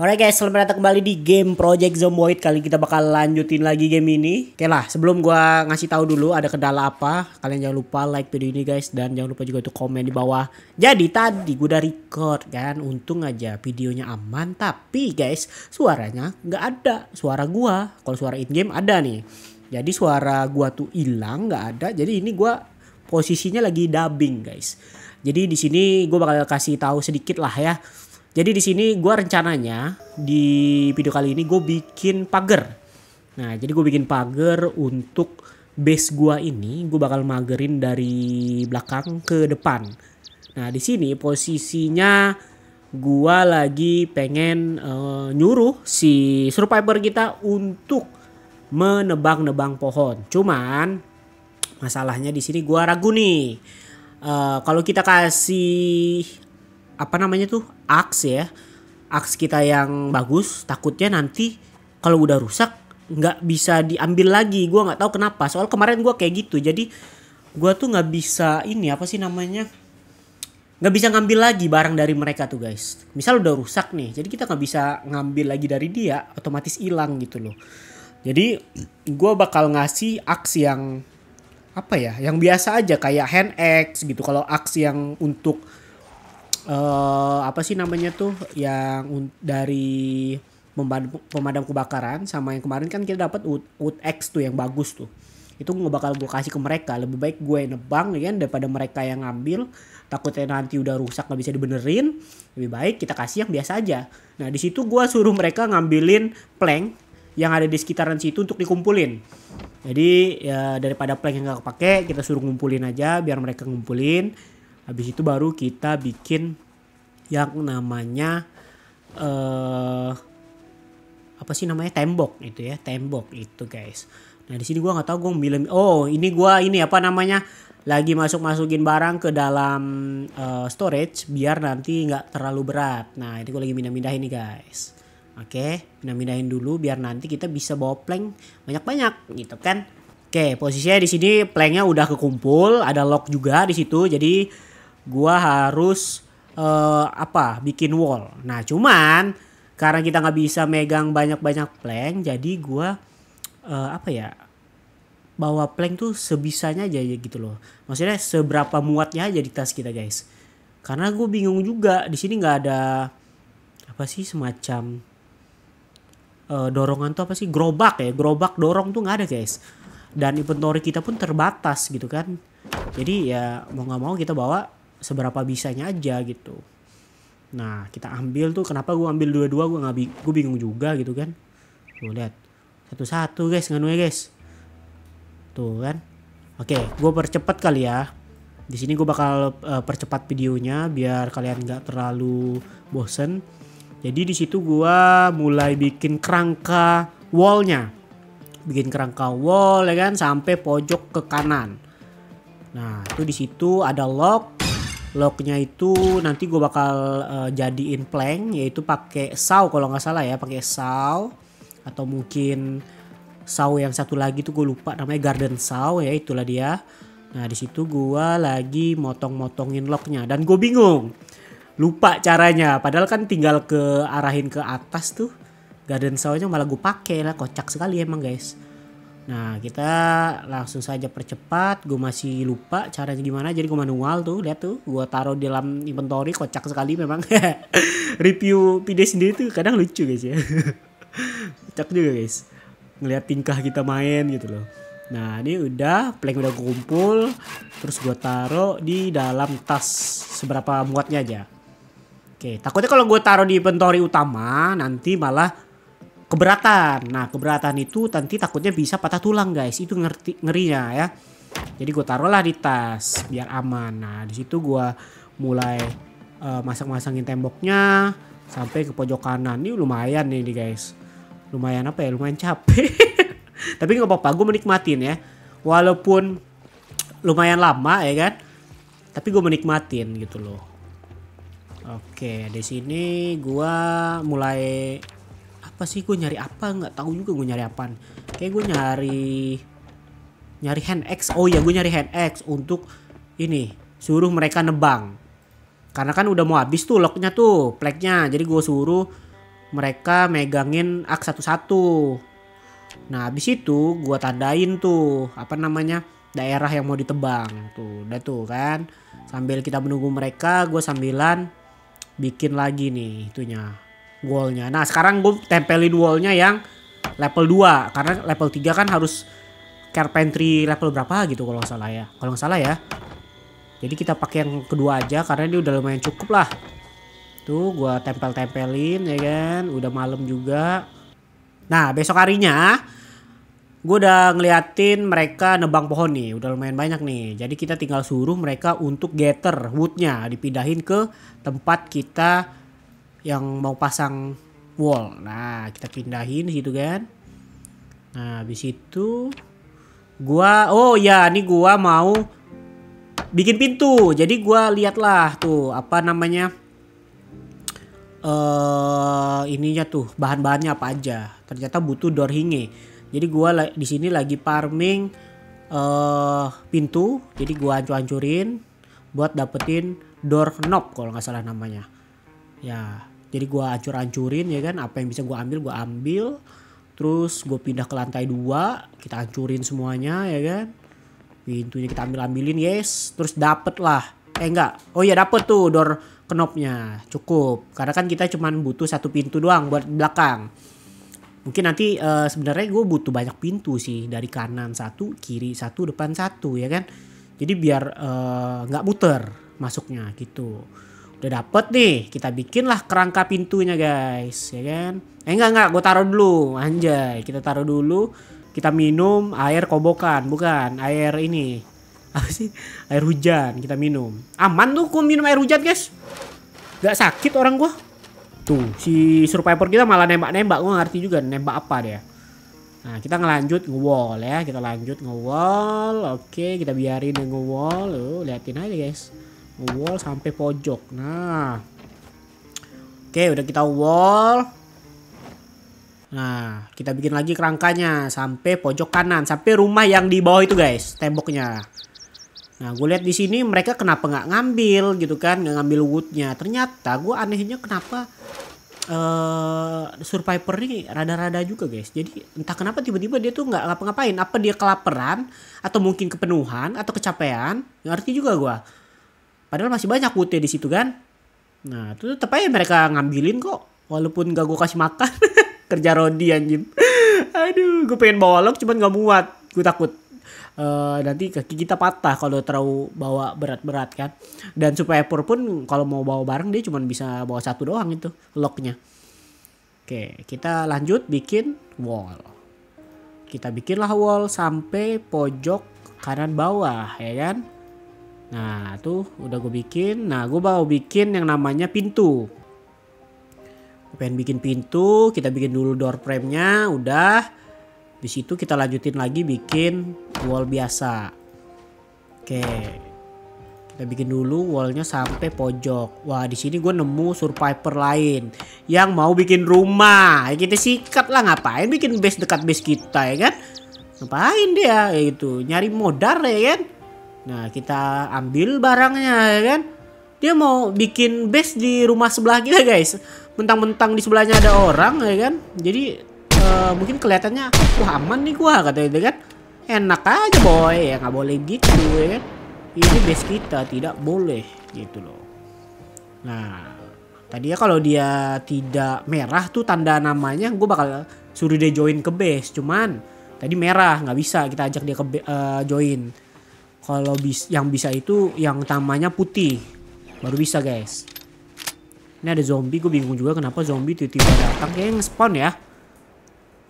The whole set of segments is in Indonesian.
Oke guys, selamat datang kembali di game Project Zomboid. Kali kita bakal lanjutin lagi game ini. Oke lah, sebelum gua ngasih tahu dulu ada kendala apa, kalian jangan lupa like video ini guys dan jangan lupa juga itu komen di bawah. Jadi tadi gua udah record kan, untung aja videonya aman tapi guys, suaranya nggak ada. Suara gua, kalau suara in game ada nih. Jadi suara gua tuh hilang, nggak ada. Jadi ini gua posisinya lagi dubbing guys. Jadi di sini gua bakal kasih tahu sedikit lah ya jadi di sini gue rencananya di video kali ini gue bikin pagar. Nah jadi gue bikin pagar untuk base gue ini gue bakal magerin dari belakang ke depan. Nah di sini posisinya gue lagi pengen uh, nyuruh si survivor kita untuk menebang-nebang pohon. Cuman masalahnya di sini gue ragu nih. Uh, kalau kita kasih apa namanya tuh aks ya aks kita yang bagus takutnya nanti kalau udah rusak nggak bisa diambil lagi gue nggak tahu kenapa soal kemarin gue kayak gitu jadi gue tuh nggak bisa ini apa sih namanya nggak bisa ngambil lagi barang dari mereka tuh guys misal udah rusak nih jadi kita nggak bisa ngambil lagi dari dia otomatis hilang gitu loh jadi gue bakal ngasih aks yang apa ya yang biasa aja kayak hand axe gitu kalau aks yang untuk uh, apa sih namanya tuh yang dari pemadam, kebakaran sama yang kemarin kan kita dapat wood, wood X tuh yang bagus tuh itu gue bakal gue kasih ke mereka lebih baik gue nebang ya kan, daripada mereka yang ngambil takutnya nanti udah rusak nggak bisa dibenerin lebih baik kita kasih yang biasa aja nah di situ gue suruh mereka ngambilin plank yang ada di sekitaran situ untuk dikumpulin jadi ya daripada plank yang gak kepake kita suruh ngumpulin aja biar mereka ngumpulin habis itu baru kita bikin yang namanya eh uh, apa sih namanya tembok itu ya tembok itu guys nah di sini gue nggak tahu gue milih oh ini gue ini apa namanya lagi masuk masukin barang ke dalam uh, storage biar nanti nggak terlalu berat nah ini gue lagi pindah-pindahin nih guys oke okay, pindahin pindahin dulu biar nanti kita bisa bawa plank banyak banyak gitu kan oke okay, posisinya di sini planknya udah kekumpul ada lock juga di situ jadi gua harus uh, apa bikin wall. Nah cuman karena kita nggak bisa megang banyak-banyak plank, jadi gua uh, apa ya bawa plank tuh sebisanya aja gitu loh. Maksudnya seberapa muatnya aja di tas kita guys. Karena gue bingung juga di sini nggak ada apa sih semacam uh, dorongan tuh apa sih gerobak ya gerobak dorong tuh nggak ada guys dan inventory kita pun terbatas gitu kan jadi ya mau nggak mau kita bawa seberapa bisanya aja gitu nah kita ambil tuh kenapa gue ambil dua-dua gue nggak gue bingung juga gitu kan gue lihat satu-satu guys nganu ya guys tuh kan oke gue percepat kali ya di sini gue bakal uh, percepat videonya biar kalian nggak terlalu bosen jadi di situ gue mulai bikin kerangka wallnya bikin kerangka wall ya kan sampai pojok ke kanan. Nah, itu di situ ada lock, locknya itu nanti gue bakal uh, jadiin plank yaitu pakai saw kalau nggak salah ya pakai saw atau mungkin saw yang satu lagi tuh gue lupa namanya garden saw ya itulah dia nah di situ gue lagi motong-motongin locknya dan gue bingung lupa caranya padahal kan tinggal ke arahin ke atas tuh garden sawnya malah gue pakai lah kocak sekali emang guys Nah kita langsung saja percepat. Gue masih lupa caranya gimana. Jadi gue manual tuh. Lihat tuh. Gue taruh di dalam inventory. Kocak sekali memang. Review video sendiri tuh kadang lucu guys ya. kocak juga guys. Ngeliat tingkah kita main gitu loh. Nah ini udah. Plank udah gue kumpul. Terus gue taruh di dalam tas. Seberapa muatnya aja. Oke takutnya kalau gue taruh di inventory utama. Nanti malah keberatan. Nah, keberatan itu nanti takutnya bisa patah tulang, guys. Itu ngerti ngerinya ya. Jadi gue taruhlah di tas biar aman. Nah, di situ gue mulai uh, masang-masangin temboknya sampai ke pojok kanan. Ini lumayan nih, nih guys. Lumayan apa ya? Lumayan capek. Tapi nggak apa-apa, gue menikmatin ya. Walaupun lumayan lama ya kan. Tapi gue menikmatin gitu loh. Oke, di sini gue mulai apa sih gue nyari apa nggak tahu juga gue nyari apa? kayak gue nyari nyari hand X oh ya gue nyari hand X untuk ini suruh mereka nebang karena kan udah mau habis tuh locknya tuh pleknya jadi gue suruh mereka megangin ak satu-satu nah habis itu gue tandain tuh apa namanya daerah yang mau ditebang tuh udah tuh kan sambil kita menunggu mereka gue sambilan bikin lagi nih itunya wallnya. Nah sekarang gue tempelin wallnya yang level 2 karena level 3 kan harus carpentry level berapa gitu kalau nggak salah ya. Kalau nggak salah ya. Jadi kita pakai yang kedua aja karena ini udah lumayan cukup lah. Tuh gue tempel-tempelin ya kan. Udah malam juga. Nah besok harinya gue udah ngeliatin mereka nebang pohon nih. Udah lumayan banyak nih. Jadi kita tinggal suruh mereka untuk gather woodnya dipindahin ke tempat kita yang mau pasang wall. Nah, kita pindahin gitu kan. Nah, habis itu gua oh ya, ini gua mau bikin pintu. Jadi gua lihatlah tuh apa namanya? eh uh, ininya tuh bahan-bahannya apa aja. Ternyata butuh door hinge. Jadi gua di sini lagi farming uh, pintu. Jadi gua hancur-hancurin buat dapetin door knob kalau nggak salah namanya. Ya, jadi gue hancur ancurin ya kan apa yang bisa gue ambil gue ambil terus gue pindah ke lantai dua kita hancurin semuanya ya kan pintunya kita ambil ambilin yes terus dapet lah eh enggak oh ya dapet tuh door knobnya cukup karena kan kita cuman butuh satu pintu doang buat belakang mungkin nanti uh, sebenarnya gue butuh banyak pintu sih dari kanan satu kiri satu depan satu ya kan jadi biar eh, nggak uh, muter masuknya gitu Udah dapet nih, kita bikin lah kerangka pintunya guys, ya kan? Eh enggak enggak, gue taruh dulu, anjay. Kita taruh dulu, kita minum air kobokan, bukan air ini. Apa sih? Air hujan, kita minum. Aman tuh gue minum air hujan guys. Gak sakit orang gue. Tuh, si survivor kita malah nembak-nembak, gue ngerti juga nembak apa dia. Nah, kita ngelanjut nge ya. Kita lanjut nge Oke, kita biarin nge-wall. Liatin aja, guys wall sampai pojok nah oke udah kita wall nah kita bikin lagi kerangkanya sampai pojok kanan sampai rumah yang di bawah itu guys temboknya nah gue lihat di sini mereka kenapa nggak ngambil gitu kan nggak ngambil woodnya ternyata gue anehnya kenapa uh, survivor ini rada-rada juga guys jadi entah kenapa tiba-tiba dia tuh nggak ngapa-ngapain apa dia kelaparan atau mungkin kepenuhan atau kecapean ngerti juga gue Padahal masih banyak UT di situ kan. Nah, itu tetap aja mereka ngambilin kok. Walaupun gak gue kasih makan. Kerja rodi anjing. Aduh, gue pengen bawa log cuman gak muat. Gue takut. Uh, nanti kaki kita patah kalau terlalu bawa berat-berat kan. Dan supaya pur pun kalau mau bawa barang dia cuman bisa bawa satu doang itu lognya. Oke, kita lanjut bikin wall. Kita bikinlah wall sampai pojok kanan bawah ya kan. Nah tuh udah gue bikin. Nah gue mau bikin yang namanya pintu. Gue pengen bikin pintu. Kita bikin dulu door frame-nya. Udah. Di situ kita lanjutin lagi bikin wall biasa. Oke. Kita bikin dulu wallnya sampai pojok. Wah di sini gue nemu survivor lain yang mau bikin rumah. Ya, kita sikat lah ngapain bikin base dekat base kita ya kan? Ngapain dia ya itu nyari modal ya kan? Nah, kita ambil barangnya ya kan. Dia mau bikin base di rumah sebelah kita, guys. Mentang-mentang di sebelahnya ada orang ya kan. Jadi uh, mungkin kelihatannya wah aman nih gua kata dia kan. Enak aja boy, ya nggak boleh gitu ya kan. Ini base kita tidak boleh gitu loh. Nah, tadi ya kalau dia tidak merah tuh tanda namanya gue bakal suruh dia join ke base. Cuman tadi merah nggak bisa kita ajak dia ke uh, join kalau bis yang bisa itu yang tamanya putih baru bisa guys ini ada zombie gue bingung juga kenapa zombie tiba-tiba datang kayak nge-spawn ya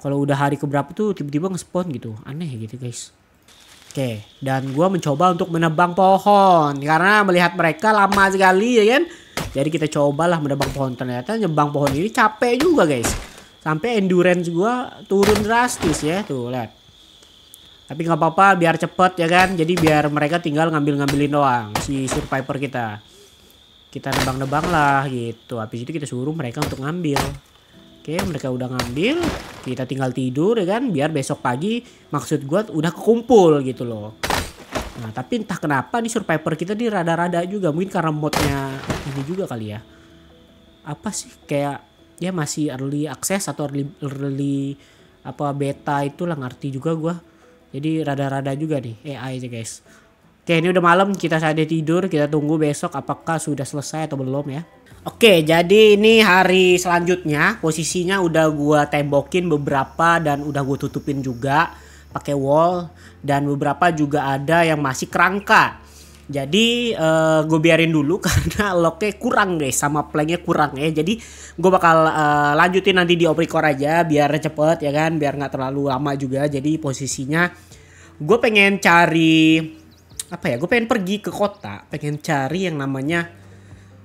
kalau udah hari keberapa tuh tiba-tiba nge-spawn gitu aneh ya gitu guys Oke, dan gue mencoba untuk menebang pohon karena melihat mereka lama sekali ya kan. Jadi kita cobalah menebang pohon. Ternyata nyebang pohon ini capek juga guys. Sampai endurance gue turun drastis ya. Tuh lihat. Tapi nggak apa-apa biar cepet ya kan. Jadi biar mereka tinggal ngambil-ngambilin doang si survivor kita. Kita nebang-nebang lah gitu. Habis itu kita suruh mereka untuk ngambil. Oke, mereka udah ngambil, kita tinggal tidur ya kan biar besok pagi maksud gue udah kekumpul gitu loh. Nah, tapi entah kenapa nih survivor kita di rada-rada juga. Mungkin karena modnya ini juga kali ya. Apa sih kayak ya masih early access atau early, early apa beta lah ngerti juga gue jadi rada-rada juga nih AI aja guys. Oke ini udah malam kita saatnya tidur kita tunggu besok apakah sudah selesai atau belum ya. Oke jadi ini hari selanjutnya posisinya udah gua tembokin beberapa dan udah gue tutupin juga pakai wall dan beberapa juga ada yang masih kerangka jadi uh, eh, gue biarin dulu karena locknya kurang guys sama playnya kurang ya. Jadi gue bakal uh, lanjutin nanti di oprecor aja biar cepet ya kan, biar gak terlalu lama juga. Jadi posisinya gue pengen cari apa ya? Gue pengen pergi ke kota, pengen cari yang namanya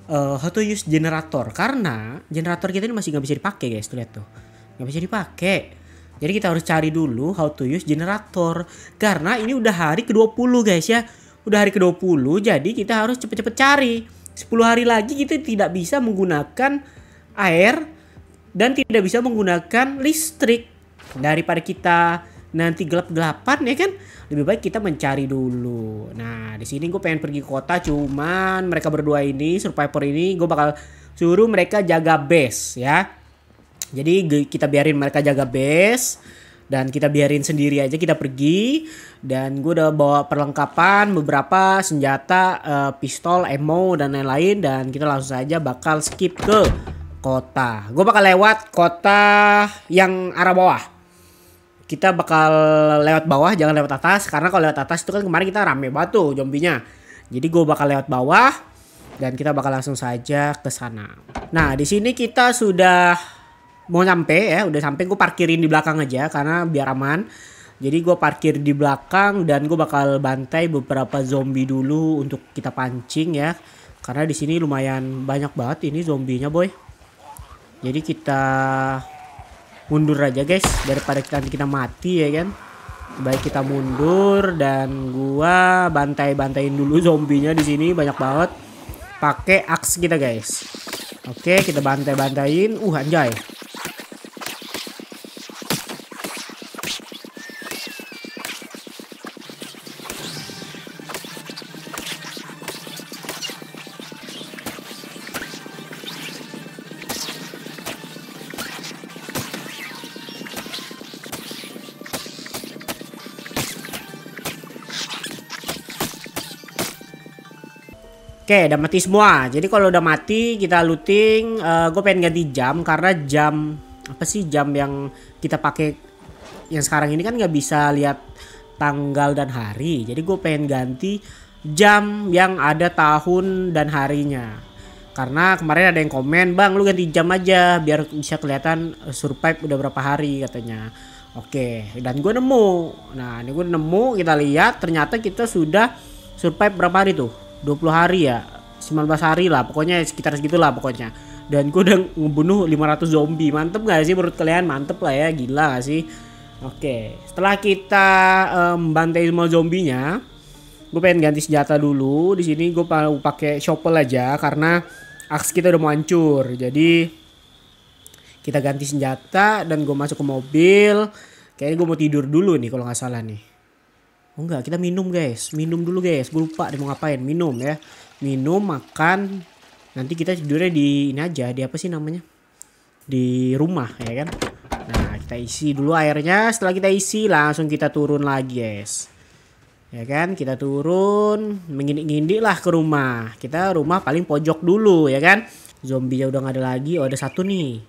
uh, how to use generator karena generator kita ini masih gak bisa dipakai guys. Tuh lihat tuh, Gak bisa dipakai. Jadi kita harus cari dulu how to use generator karena ini udah hari ke-20 guys ya udah hari ke-20 jadi kita harus cepet-cepet cari. 10 hari lagi kita tidak bisa menggunakan air dan tidak bisa menggunakan listrik. Daripada kita nanti gelap-gelapan ya kan lebih baik kita mencari dulu. Nah, di sini gue pengen pergi ke kota cuman mereka berdua ini survivor ini gue bakal suruh mereka jaga base ya. Jadi kita biarin mereka jaga base dan kita biarin sendiri aja kita pergi dan gue udah bawa perlengkapan beberapa senjata uh, pistol ammo dan lain-lain dan kita langsung saja bakal skip ke kota gue bakal lewat kota yang arah bawah kita bakal lewat bawah jangan lewat atas karena kalau lewat atas itu kan kemarin kita rame banget tuh zombinya jadi gue bakal lewat bawah dan kita bakal langsung saja ke sana nah di sini kita sudah mau sampai ya udah sampai gue parkirin di belakang aja karena biar aman jadi gue parkir di belakang dan gue bakal bantai beberapa zombie dulu untuk kita pancing ya karena di sini lumayan banyak banget ini zombinya boy jadi kita mundur aja guys daripada kita kita mati ya kan baik kita mundur dan gue bantai-bantain dulu zombinya di sini banyak banget pakai axe kita guys oke kita bantai-bantain uh anjay Oke, udah mati semua. Jadi kalau udah mati kita looting. Uh, eh, gue pengen ganti jam karena jam apa sih jam yang kita pakai yang sekarang ini kan nggak bisa lihat tanggal dan hari. Jadi gue pengen ganti jam yang ada tahun dan harinya. Karena kemarin ada yang komen, "Bang, lu ganti jam aja biar bisa kelihatan eh, survive udah berapa hari," katanya. Oke, dan gue nemu. Nah, ini gue nemu, kita lihat ternyata kita sudah survive berapa hari tuh? 20 hari ya 19 hari lah pokoknya sekitar segitulah pokoknya dan gue udah ngebunuh 500 zombie mantep gak sih menurut kalian mantep lah ya gila gak sih oke setelah kita membantai um, semua zombinya gue pengen ganti senjata dulu di sini gue mau pakai shovel aja karena aks kita udah mau hancur jadi kita ganti senjata dan gue masuk ke mobil kayaknya gue mau tidur dulu nih kalau nggak salah nih Oh, enggak, kita minum guys. Minum dulu guys. Gue lupa deh mau ngapain. Minum ya. Minum, makan. Nanti kita tidurnya di ini aja. Di apa sih namanya? Di rumah ya kan. Nah, kita isi dulu airnya. Setelah kita isi langsung kita turun lagi guys. Ya kan, kita turun. Mengindik-ngindik lah ke rumah. Kita rumah paling pojok dulu ya kan. Zombinya udah gak ada lagi. Oh ada satu nih.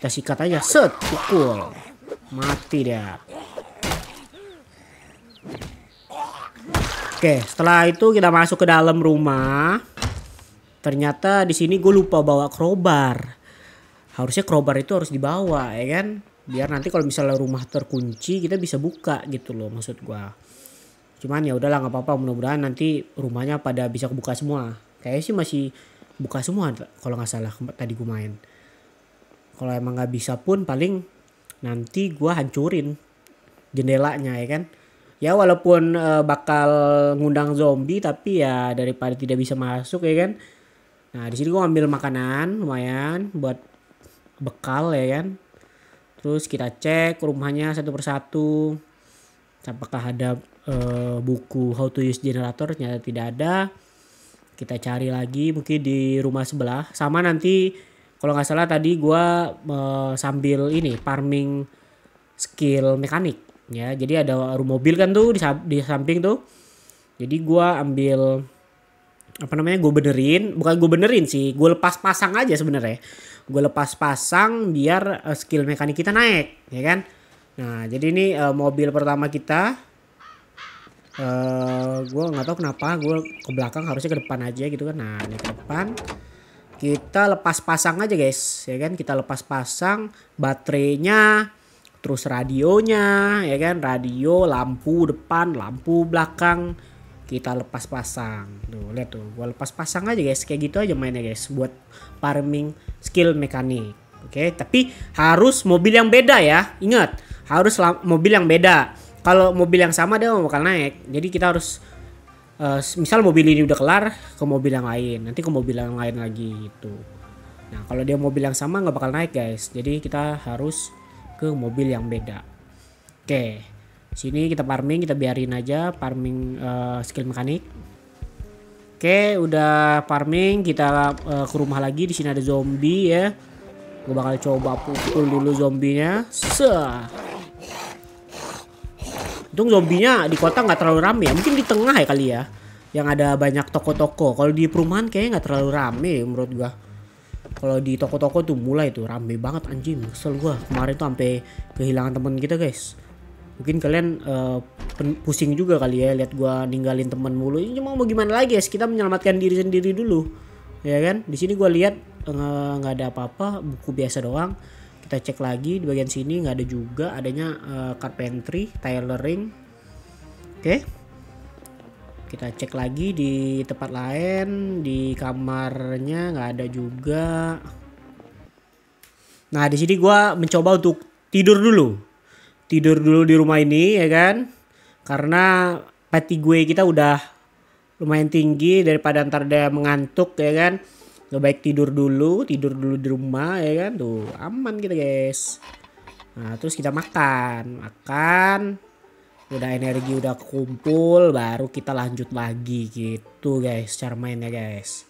Kita sikat aja. Set, pukul. Mati dia. Oke, setelah itu kita masuk ke dalam rumah. Ternyata di sini gue lupa bawa crowbar. Harusnya crowbar itu harus dibawa ya kan? Biar nanti kalau misalnya rumah terkunci kita bisa buka gitu loh maksud gue. Cuman ya udahlah nggak apa-apa mudah-mudahan nanti rumahnya pada bisa kebuka semua. Kayaknya sih masih buka semua kalau nggak salah tadi gue main. Kalau emang nggak bisa pun paling nanti gue hancurin jendelanya ya kan ya walaupun uh, bakal ngundang zombie tapi ya daripada tidak bisa masuk ya kan nah di sini gue ambil makanan lumayan buat bekal ya kan terus kita cek rumahnya satu persatu apakah ada uh, buku how to use generator ternyata tidak ada kita cari lagi mungkin di rumah sebelah sama nanti kalau nggak salah tadi gue uh, sambil ini farming skill mekanik ya jadi ada warung mobil kan tuh di, di samping tuh jadi gua ambil apa namanya gue benerin bukan gue benerin sih gue lepas pasang aja sebenarnya gue lepas pasang biar uh, skill mekanik kita naik ya kan nah jadi ini uh, mobil pertama kita uh, eh, gue nggak tahu kenapa gue ke belakang harusnya ke depan aja gitu kan nah ini ke depan kita lepas pasang aja guys ya kan kita lepas pasang baterainya terus radionya ya kan radio lampu depan lampu belakang kita lepas pasang tuh lihat tuh gua lepas pasang aja guys kayak gitu aja mainnya guys buat farming skill mekanik oke okay? tapi harus mobil yang beda ya ingat harus mobil yang beda kalau mobil yang sama dia bakal naik jadi kita harus uh, misal mobil ini udah kelar ke mobil yang lain nanti ke mobil yang lain lagi itu nah kalau dia mobil yang sama nggak bakal naik guys jadi kita harus ke mobil yang beda. Oke, sini kita farming, kita biarin aja farming uh, skill mekanik. Oke, udah farming, kita uh, ke rumah lagi. Di sini ada zombie ya. Gue bakal coba pukul dulu zombinya. Se. Untung zombinya di kota nggak terlalu rame ya. Mungkin di tengah ya kali ya. Yang ada banyak toko-toko. Kalau di perumahan kayaknya nggak terlalu rame menurut gua kalau di toko-toko tuh mulai tuh rame banget anjing kesel gua kemarin tuh sampai kehilangan temen kita guys mungkin kalian uh, pusing juga kali ya lihat gua ninggalin temen mulu ini mau gimana lagi guys kita menyelamatkan diri sendiri dulu ya kan di sini gua lihat eh, nggak ada apa-apa buku biasa doang kita cek lagi di bagian sini nggak ada juga adanya uh, carpentry tailoring oke okay kita cek lagi di tempat lain di kamarnya nggak ada juga nah di sini gue mencoba untuk tidur dulu tidur dulu di rumah ini ya kan karena peti gue kita udah lumayan tinggi daripada ntar dia mengantuk ya kan lebih baik tidur dulu tidur dulu di rumah ya kan tuh aman kita guys nah terus kita makan makan udah energi udah kumpul baru kita lanjut lagi gitu guys cara mainnya guys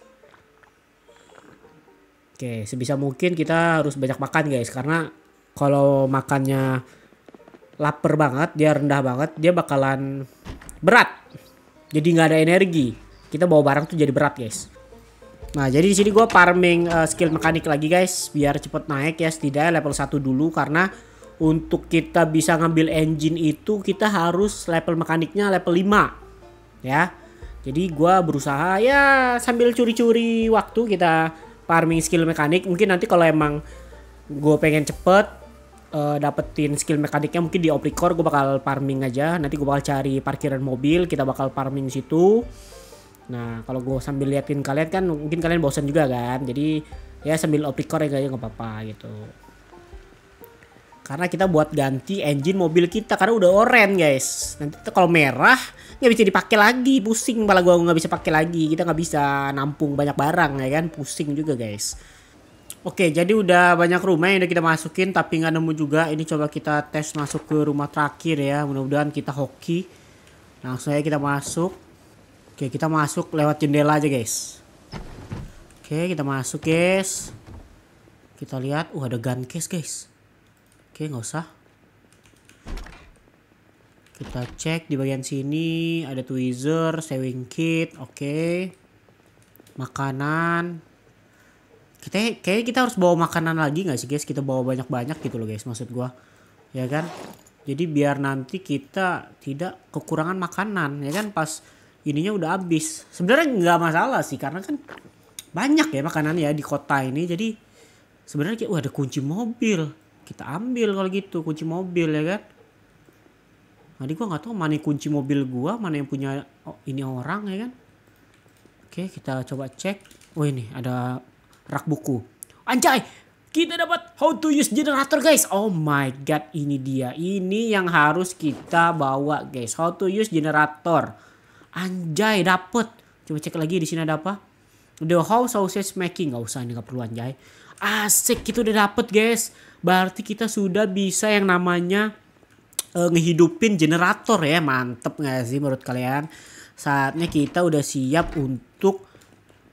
oke sebisa mungkin kita harus banyak makan guys karena kalau makannya lapar banget dia rendah banget dia bakalan berat jadi nggak ada energi kita bawa barang tuh jadi berat guys Nah, jadi di sini gue farming eh, skill mekanik lagi guys, biar cepet naik ya setidaknya level 1 dulu karena untuk kita bisa ngambil engine itu kita harus level mekaniknya level 5 ya jadi gue berusaha ya sambil curi-curi waktu kita farming skill mekanik mungkin nanti kalau emang gue pengen cepet uh, dapetin skill mekaniknya mungkin di oplikor gue bakal farming aja nanti gue bakal cari parkiran mobil kita bakal farming situ nah kalau gue sambil liatin kalian kan mungkin kalian bosan juga kan jadi ya sambil oplikor ya gak apa-apa gitu karena kita buat ganti engine mobil kita karena udah oranye guys nanti kalau merah nggak bisa dipakai lagi pusing malah gua nggak bisa pakai lagi kita nggak bisa nampung banyak barang ya kan pusing juga guys Oke, jadi udah banyak rumah yang udah kita masukin tapi nggak nemu juga. Ini coba kita tes masuk ke rumah terakhir ya. Mudah-mudahan kita hoki. Langsung aja kita masuk. Oke, kita masuk lewat jendela aja, guys. Oke, kita masuk, guys. Kita lihat, uh ada gun case, guys. Oke, nggak usah. Kita cek di bagian sini ada tweezer, sewing kit, oke. Makanan. Kita kayak kita harus bawa makanan lagi nggak sih guys? Kita bawa banyak-banyak gitu loh guys, maksud gua. Ya kan? Jadi biar nanti kita tidak kekurangan makanan, ya kan? Pas ininya udah habis. Sebenarnya nggak masalah sih karena kan banyak ya makanan ya di kota ini. Jadi sebenarnya kayak ada kunci mobil kita ambil kalau gitu kunci mobil ya kan tadi nah, gua nggak tahu mana kunci mobil gua mana yang punya oh, ini orang ya kan oke kita coba cek oh ini ada rak buku anjay kita dapat how to use generator guys oh my god ini dia ini yang harus kita bawa guys how to use generator anjay dapet coba cek lagi di sini ada apa the house sausage making nggak usah ini nggak perlu anjay Asik, kita udah dapet guys. Berarti kita sudah bisa yang namanya uh, ngehidupin generator ya. Mantep gak sih menurut kalian? Saatnya kita udah siap untuk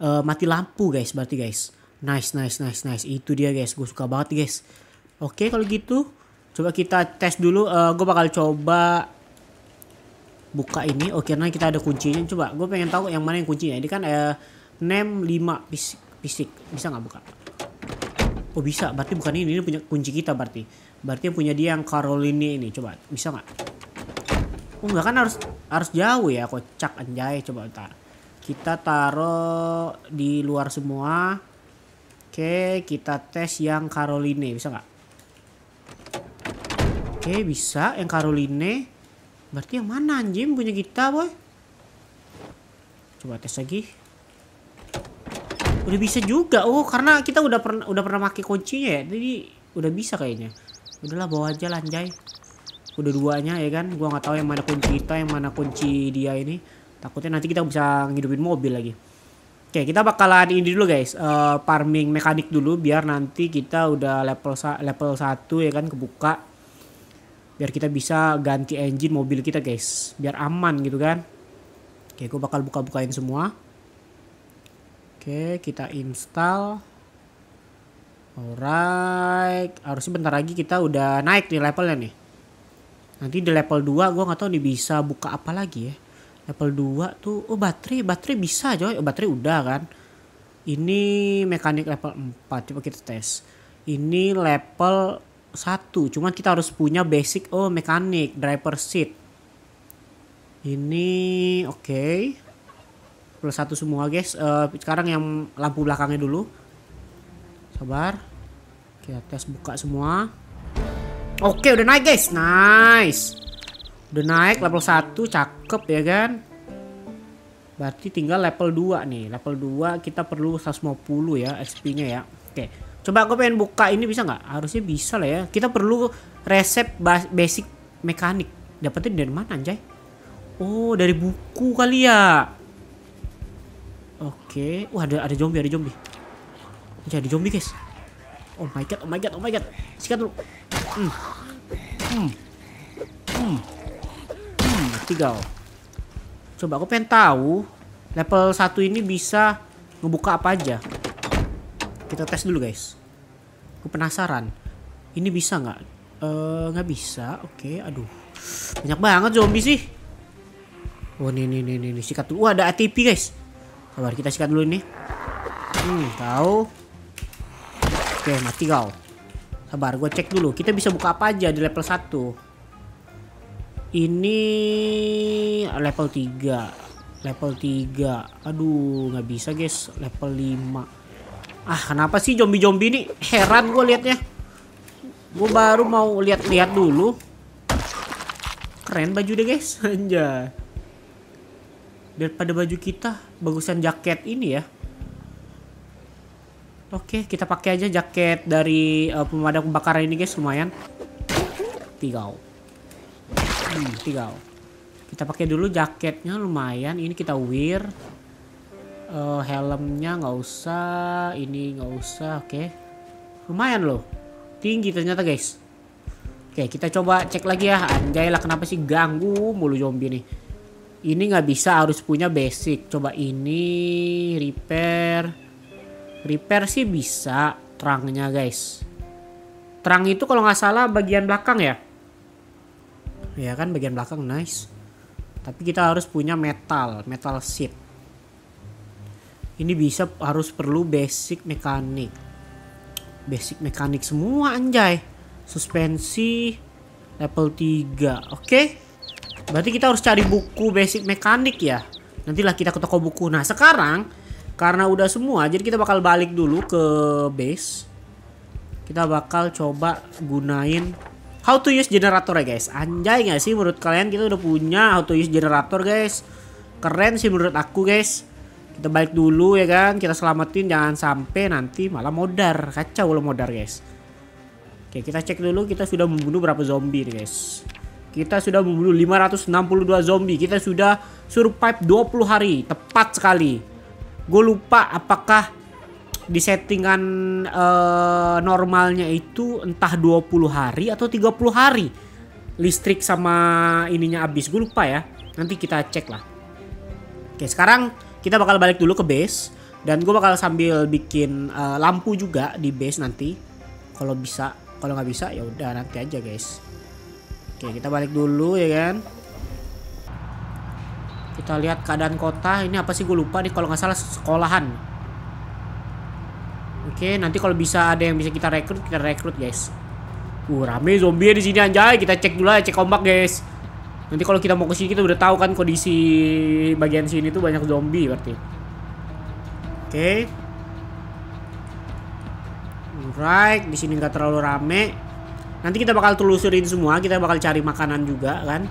uh, mati lampu guys berarti guys. Nice, nice, nice, nice. Itu dia guys, gue suka banget guys. Oke kalau gitu coba kita tes dulu. Uh, eh, gue bakal coba buka ini. Oke, nah kita ada kuncinya. Coba gue pengen tahu yang mana yang kuncinya. Ini kan uh, name 5 fisik. Fisik. Bisa nggak buka? oh bisa berarti bukan ini ini punya kunci kita berarti berarti yang punya dia yang Caroline ini coba bisa nggak oh nggak kan harus harus jauh ya kocak anjay coba ntar kita taruh di luar semua oke kita tes yang Caroline bisa nggak oke bisa yang Caroline berarti yang mana anjing punya kita boy coba tes lagi udah bisa juga oh karena kita udah pernah udah pernah pakai kuncinya ya jadi udah bisa kayaknya udahlah bawa aja lanjai udah duanya ya kan gua nggak tahu yang mana kunci kita yang mana kunci dia ini takutnya nanti kita bisa ngidupin mobil lagi Oke, kita bakalan ini dulu guys, uh, farming mekanik dulu biar nanti kita udah level level 1 ya kan kebuka. Biar kita bisa ganti engine mobil kita guys, biar aman gitu kan. Oke, gua bakal buka-bukain semua. Oke, kita install. Alright, harusnya bentar lagi kita udah naik di levelnya nih. Nanti di level 2 gue gak tahu nih bisa buka apa lagi ya. Level 2 tuh, oh baterai, baterai bisa coy. Oh, baterai udah kan. Ini mekanik level 4, coba kita tes. Ini level 1, cuman kita harus punya basic, oh mekanik, driver seat. Ini oke. Okay plus satu semua guys. Uh, sekarang yang lampu belakangnya dulu. Sabar. Kita tes buka semua. Oke, udah naik guys. Nice. Udah naik level 1, cakep ya kan? Berarti tinggal level 2 nih. Level 2 kita perlu 150 ya XP-nya ya. Oke. Coba aku pengen buka ini bisa nggak? Harusnya bisa lah ya. Kita perlu resep basic mekanik. dapetin dari mana anjay? Oh, dari buku kali ya. Oke. Wah, ada ada zombie, ada zombie. Jadi zombie, guys. Oh my god, oh my god, oh my god. Sikat dulu. Hmm. Hmm. Hmm. Hmm, tiga. Oh. Coba aku pengen tahu level satu ini bisa ngebuka apa aja. Kita tes dulu, guys. Aku penasaran. Ini bisa nggak? Eh, nggak bisa. Oke, okay. aduh. Banyak banget zombie sih. oh, nih, nih, nih, nih, sikat dulu. Wah, ada ATP, guys. Sabar, kita sikat dulu ini. Hmm, tahu. Oke, mati kau. Sabar, gue cek dulu. Kita bisa buka apa aja di level 1. Ini level 3. Level 3. Aduh, nggak bisa guys. Level 5. Ah, kenapa sih zombie-zombie ini? Heran gue liatnya. Gue baru mau lihat-lihat dulu. Keren baju deh guys. Anjay daripada baju kita bagusan jaket ini ya oke kita pakai aja jaket dari uh, pemadam kebakaran ini guys lumayan tigau hmm, tigau kita pakai dulu jaketnya lumayan ini kita wear uh, helmnya nggak usah ini nggak usah oke lumayan loh tinggi ternyata guys oke kita coba cek lagi ya anjay lah kenapa sih ganggu mulu zombie nih ini nggak bisa harus punya basic coba ini repair repair sih bisa terangnya guys terang itu kalau nggak salah bagian belakang ya ya kan bagian belakang nice tapi kita harus punya metal metal sheet ini bisa harus perlu basic mekanik basic mekanik semua anjay suspensi level 3 oke okay? Berarti kita harus cari buku basic mekanik ya. Nantilah kita ke toko buku. Nah, sekarang karena udah semua, jadi kita bakal balik dulu ke base. Kita bakal coba gunain how to use generator ya, guys. Anjay nggak sih menurut kalian kita udah punya how to use generator, guys? Keren sih menurut aku, guys. Kita balik dulu ya kan. Kita selamatin jangan sampai nanti malah modar. Kacau loh modar, guys. Oke, kita cek dulu kita sudah membunuh berapa zombie nih, guys. Kita sudah membunuh 562 zombie. Kita sudah survive 20 hari. Tepat sekali. Gue lupa apakah di settingan uh, normalnya itu entah 20 hari atau 30 hari. Listrik sama ininya habis. Gue lupa ya. Nanti kita cek lah. Oke, sekarang kita bakal balik dulu ke base. Dan gue bakal sambil bikin uh, lampu juga di base nanti. Kalau bisa. Kalau nggak bisa ya udah nanti aja guys. Oke, kita balik dulu ya kan. Kita lihat keadaan kota. Ini apa sih gue lupa nih kalau nggak salah sekolahan. Oke, nanti kalau bisa ada yang bisa kita rekrut, kita rekrut, guys. Uh, rame zombie di sini anjay. Kita cek dulu aja, cek ombak, guys. Nanti kalau kita mau ke sini kita udah tahu kan kondisi bagian sini tuh banyak zombie berarti. Oke. Okay. Alright, di sini nggak terlalu rame. Nanti kita bakal telusurin semua, kita bakal cari makanan juga kan.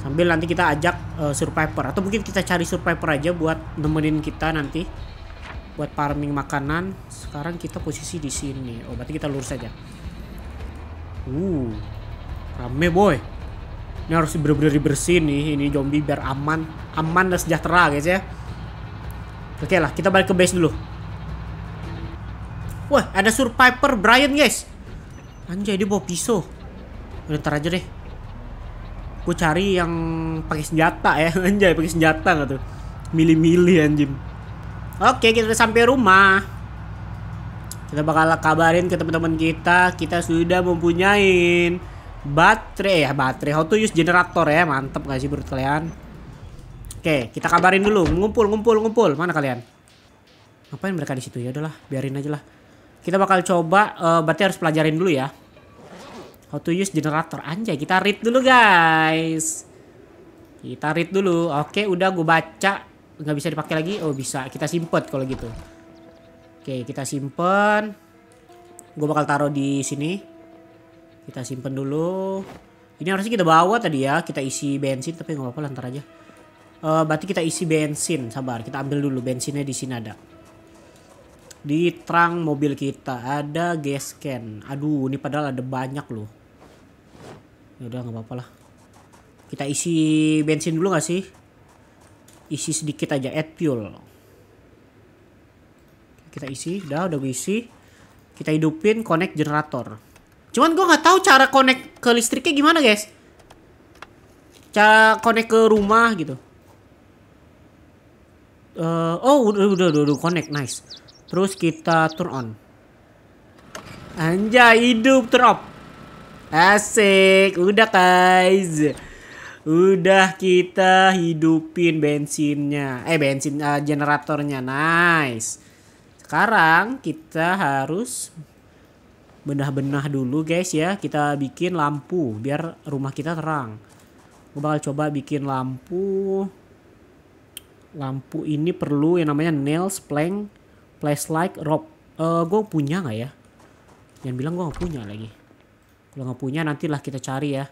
Sambil nanti kita ajak uh, survivor atau mungkin kita cari survivor aja buat nemenin kita nanti buat farming makanan. Sekarang kita posisi di sini. Oh, berarti kita lurus aja. Uh. Rame boy. Ini harus bener-bener dibersihin nih ini zombie biar aman, aman dan sejahtera guys ya. Oke lah, kita balik ke base dulu. Wah, ada survivor Brian guys. Anjay dia bawa pisau. Udah ntar aja deh. Gue cari yang pakai senjata ya. Anjay pakai senjata nggak tuh? Milih-milih anjing. Oke kita udah sampai rumah. Kita bakal kabarin ke teman-teman kita. Kita sudah mempunyai baterai ya baterai. How to use generator ya mantep gak sih menurut kalian? Oke kita kabarin dulu. Ngumpul ngumpul ngumpul. Mana kalian? Ngapain mereka di situ ya? Udahlah biarin aja lah. Kita bakal coba, uh, berarti harus pelajarin dulu ya. How to use generator. Anjay, kita read dulu guys. Kita read dulu. Oke, udah gue baca. Nggak bisa dipakai lagi. Oh, bisa. Kita simpet kalau gitu. Oke, kita simpen. Gue bakal taruh di sini. Kita simpen dulu. Ini harusnya kita bawa tadi ya. Kita isi bensin, tapi nggak apa-apa, lantar aja. Uh, berarti kita isi bensin. Sabar, kita ambil dulu bensinnya di sini ada di trunk mobil kita ada gas can aduh ini padahal ada banyak loh ya udah nggak apa-apa lah kita isi bensin dulu nggak sih isi sedikit aja add fuel kita isi dah udah gue isi kita hidupin connect generator cuman gue nggak tahu cara connect ke listriknya gimana guys cara connect ke rumah gitu uh, oh udah udah udah, udah connect nice Terus kita turn on. Anjay, hidup turn off. Asik, udah guys. Udah kita hidupin bensinnya. Eh, bensin uh, generatornya. Nice. Sekarang kita harus benah-benah dulu guys ya. Kita bikin lampu biar rumah kita terang. Gue bakal coba bikin lampu. Lampu ini perlu yang namanya nails plank Flashlight, rob Uh, eh, gue punya nggak ya? Yang bilang gue nggak punya lagi. Kalau nggak punya nantilah kita cari ya.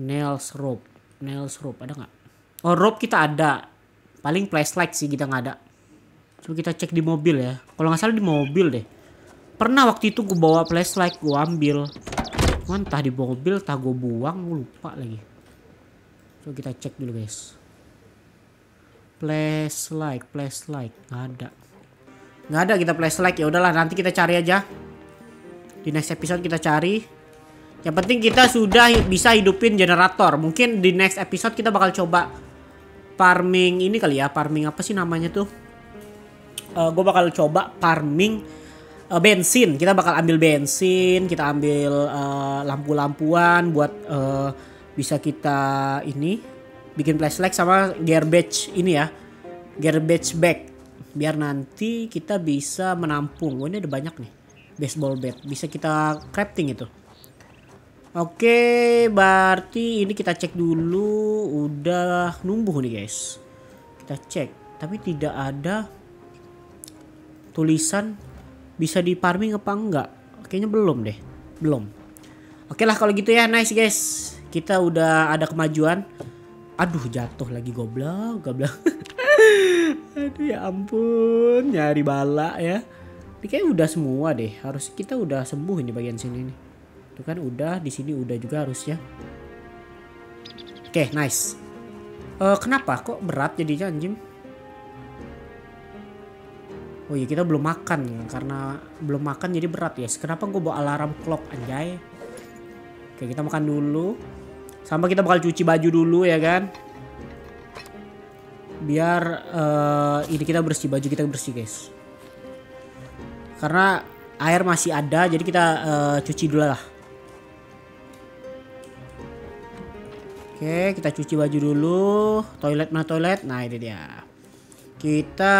Nails rope. Nails rope ada nggak? Oh rope kita ada. Paling flashlight sih kita nggak ada. Coba kita cek di mobil ya. Kalau nggak salah di mobil deh. Pernah waktu itu gue bawa flashlight gue ambil. Cuman entah di mobil entah gue buang gue lupa lagi. Coba kita cek dulu guys. Flashlight, flashlight nggak ada nggak ada kita select ya udahlah nanti kita cari aja di next episode kita cari yang penting kita sudah bisa hidupin generator mungkin di next episode kita bakal coba farming ini kali ya farming apa sih namanya tuh uh, eh, gue bakal coba farming uh, bensin kita bakal ambil bensin kita ambil uh, lampu-lampuan buat uh, bisa kita ini bikin flashlight sama garbage ini ya garbage bag biar nanti kita bisa menampung. Oh, ini ada banyak nih. Baseball bat bisa kita crafting itu. Oke, berarti ini kita cek dulu udah numbuh nih, guys. Kita cek, tapi tidak ada tulisan bisa di farming apa enggak. Kayaknya belum deh. Belum. Oke lah kalau gitu ya, nice guys. Kita udah ada kemajuan. Aduh, jatuh lagi goblok, goblok. Aduh ya ampun, nyari bala ya. Ini kayaknya udah semua deh. Harus kita udah sembuh ini bagian sini nih. Itu kan udah, di sini udah juga harusnya. Oke, okay, nice. Uh, kenapa kok berat jadinya anjing? Oh iya kita belum makan ya, karena belum makan jadi berat ya. Yes. Kenapa gue bawa alarm clock anjay? Oke kita makan dulu. Sama kita bakal cuci baju dulu ya kan biar uh, ini kita bersih baju kita bersih guys karena air masih ada jadi kita uh, cuci dulu lah oke kita cuci baju dulu toilet mana toilet nah ini dia kita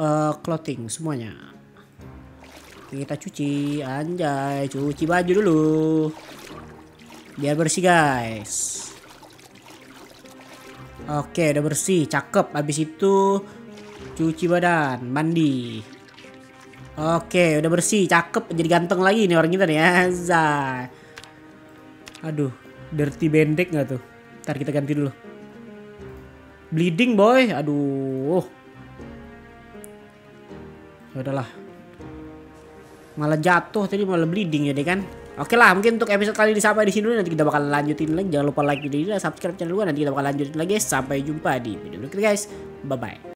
uh, clothing semuanya kita cuci anjay cuci baju dulu biar bersih guys Oke, udah bersih, cakep. Habis itu cuci badan, mandi. Oke, udah bersih, cakep. Jadi ganteng lagi nih orang kita nih, Azza. Ya. Aduh, dirty bendek nggak tuh? Ntar kita ganti dulu. Bleeding boy, aduh. Udahlah. Malah jatuh tadi malah bleeding ya deh kan. Oke lah, mungkin untuk episode kali ini sampai di sini dulu. Nanti kita bakal lanjutin lagi. Jangan lupa like video ini, dan subscribe channel gue. Nanti kita bakal lanjutin lagi. Sampai jumpa di video berikutnya guys. Bye bye.